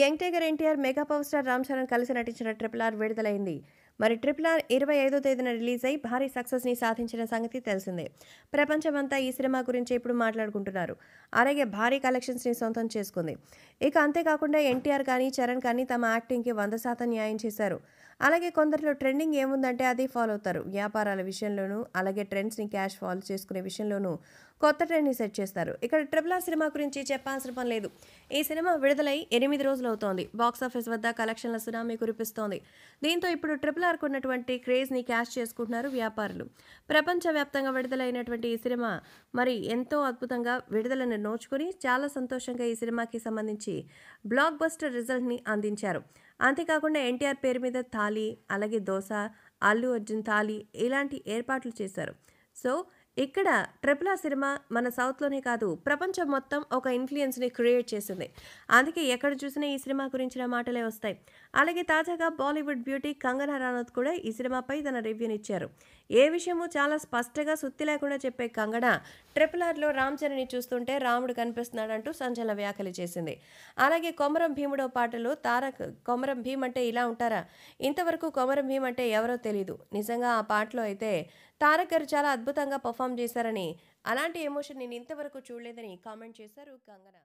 young tiger NTR mega power star Ram Charan కలిసి నటించిన triple R విడుదలైంది మరి ట్రిపుల్ ఆర్ ఇరవై ఐదో తేదీన రిలీజ్ అయి భారీ సక్సెస్ని సాధించిన సంగతి తెలిసిందే ప్రపంచమంతా ఈ సినిమా గురించి ఇప్పుడు మాట్లాడుకుంటున్నారు అలాగే భారీ కలెక్షన్స్ ని సొంతం చేసుకుంది ఇక అంతేకాకుండా ఎన్టీఆర్ కానీ చరణ్ కానీ తమ యాక్టింగ్కి వంద శాతం న్యాయం చేశారు అలాగే కొందరిలో ట్రెండింగ్ ఏముందంటే అది ఫాలో అవుతారు వ్యాపారాల విషయంలోనూ అలాగే ట్రెండ్స్ని క్యాష్ ఫాలో చేసుకునే విషయంలోనూ కొత్త ట్రెండ్ని సెట్ చేస్తారు ఇక్కడ ట్రిపుల్ ఆర్ సినిమా గురించి చెప్పాల్సిన పని లేదు ఈ సినిమా విడుదలై ఎనిమిది అవుతోంది బాక్సాఫీస్ వద్ద కలెక్షన్ల సునామీ కురిపిస్తోంది దీంతో ఇప్పుడు ట్రిపుల్ ఆర్ ఉన్నటువంటి క్రేజ్ని క్యాష్ చేసుకుంటున్నారు వ్యాపారులు ప్రపంచవ్యాప్తంగా విడుదలైనటువంటి ఈ సినిమా మరి ఎంతో అద్భుతంగా విడుదలను నోచుకుని చాలా సంతోషంగా ఈ సినిమాకి సంబంధించి బ్లాక్ బస్టర్ రిజల్ట్ని అందించారు అంతేకాకుండా ఎన్టీఆర్ పేరు మీద థాలి అలాగే దోశ అల్లు అర్జున్ థాలి ఇలాంటి ఏర్పాట్లు చేశారు సో ఇక్కడ ట్రిపుల్ ఆ సినిమా మన సౌత్లోనే కాదు ప్రపంచం మొత్తం ఒక ఇన్ఫ్లుయెన్స్ని క్రియేట్ చేసింది అందుకే ఎక్కడ చూసినా ఈ సినిమా గురించిన మాటలే వస్తాయి అలాగే తాజాగా బాలీవుడ్ బ్యూటీ కంగనా రానత్ కూడా ఈ సినిమాపై తన రివ్యూని ఇచ్చారు ఏ విషయము చాలా స్పష్టంగా సుత్తి లేకుండా చెప్పే కంగనా ట్రిపుల్ ఆర్లో రామ్ చరణ్ని చూస్తుంటే రాముడు కనిపిస్తున్నాడంటూ సంచలన వ్యాఖ్యలు చేసింది అలాగే కొమరం భీముడో పాటలు తారక్ కొమరం భీమ్ అంటే ఇలా ఉంటారా ఇంతవరకు కొమరం భీమ్ అంటే ఎవరో తెలీదు నిజంగా ఆ పాటలో అయితే తారక్ గారు చాలా అద్భుతంగా పర్ఫామ్ చేశారని అలాంటి ఎమోషన్ నేను ఇంతవరకు చూడలేదని కామెంట్ చేశారు కంగన